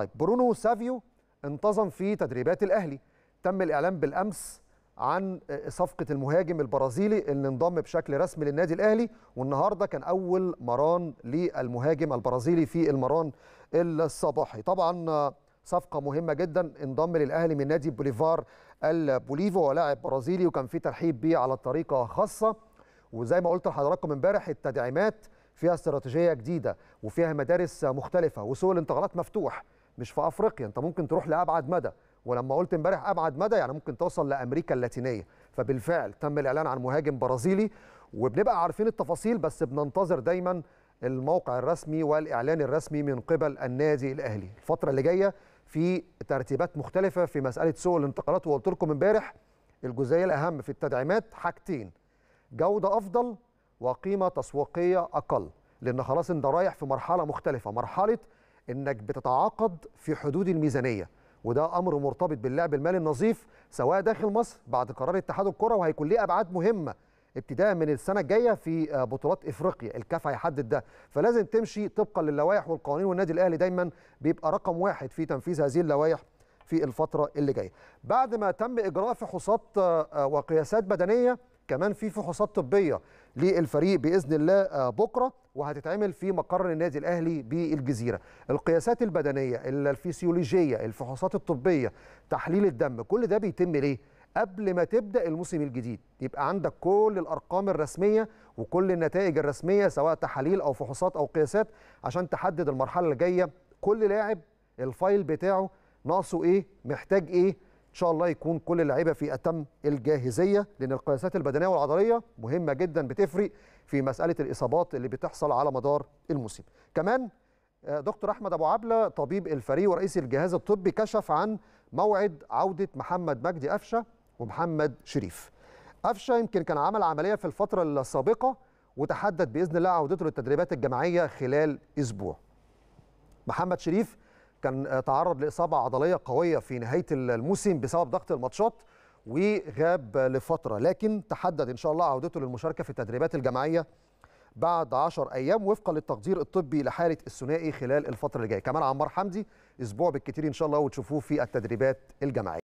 طيب برونو سافيو انتظم في تدريبات الاهلي تم الاعلان بالامس عن صفقه المهاجم البرازيلي اللي انضم بشكل رسمي للنادي الاهلي والنهارده كان اول مران للمهاجم البرازيلي في المران الصباحي طبعا صفقه مهمه جدا انضم للاهلي من نادي بوليفار البوليفو ولاعب برازيلي وكان في ترحيب بيه على طريقه خاصه وزي ما قلت لحضراتكم امبارح التدعيمات فيها استراتيجيه جديده وفيها مدارس مختلفه وسوق الانتقالات مفتوح مش في افريقيا انت ممكن تروح لابعد مدى ولما قلت امبارح ابعد مدى يعني ممكن توصل لامريكا اللاتينيه فبالفعل تم الاعلان عن مهاجم برازيلي وبنبقى عارفين التفاصيل بس بننتظر دايما الموقع الرسمي والاعلان الرسمي من قبل النادي الاهلي الفتره اللي جايه في ترتيبات مختلفه في مساله سوق الانتقالات وقلت لكم امبارح الجزئيه الاهم في التدعيمات حاجتين جوده افضل وقيمه تسويقيه اقل لان خلاص انت رايح في مرحله مختلفه مرحله انك بتتعاقد في حدود الميزانيه وده امر مرتبط باللعب المالي النظيف سواء داخل مصر بعد قرار اتحاد الكره وهيكون ليه ابعاد مهمه ابتداء من السنه الجايه في آه، بطولات افريقيا الكاف هيحدد ده فلازم تمشي طبقا للوائح والقوانين والنادي الاهلي دايما بيبقى رقم واحد في تنفيذ هذه اللوائح في الفتره اللي جايه بعد ما تم اجراء فحوصات آه، آه، وقياسات بدنيه كمان في فحوصات طبيه للفريق باذن الله آه، بكره وهتتعمل في مقر النادي الاهلي بالجزيره القياسات البدنيه الفسيولوجيه الفحوصات الطبيه تحليل الدم كل ده بيتم ليه قبل ما تبدا الموسم الجديد يبقى عندك كل الارقام الرسميه وكل النتائج الرسميه سواء تحاليل او فحوصات او قياسات عشان تحدد المرحله اللي جايه كل لاعب الفايل بتاعه ناقصه ايه محتاج ايه ان شاء الله يكون كل اللعيبه في اتم الجاهزيه لان القياسات البدنيه والعضليه مهمه جدا بتفرق في مساله الاصابات اللي بتحصل على مدار الموسم كمان آه، دكتور احمد ابو عبله طبيب الفريق ورئيس الجهاز الطبي كشف عن موعد عوده محمد مجدي قفشه ومحمد شريف قفشه يمكن كان عمل عمليه في الفتره السابقه وتحدد باذن الله عودته للتدريبات الجماعيه خلال اسبوع محمد شريف كان تعرض لاصابه عضليه قويه في نهايه الموسم بسبب ضغط الماتشات وغاب لفتره لكن تحدد ان شاء الله عودته للمشاركه في التدريبات الجماعيه بعد 10 ايام وفقا للتقدير الطبي لحاله الثنائي خلال الفتره اللي جايه كمان عمار حمدي اسبوع بالكثير ان شاء الله وتشوفوه في التدريبات الجماعيه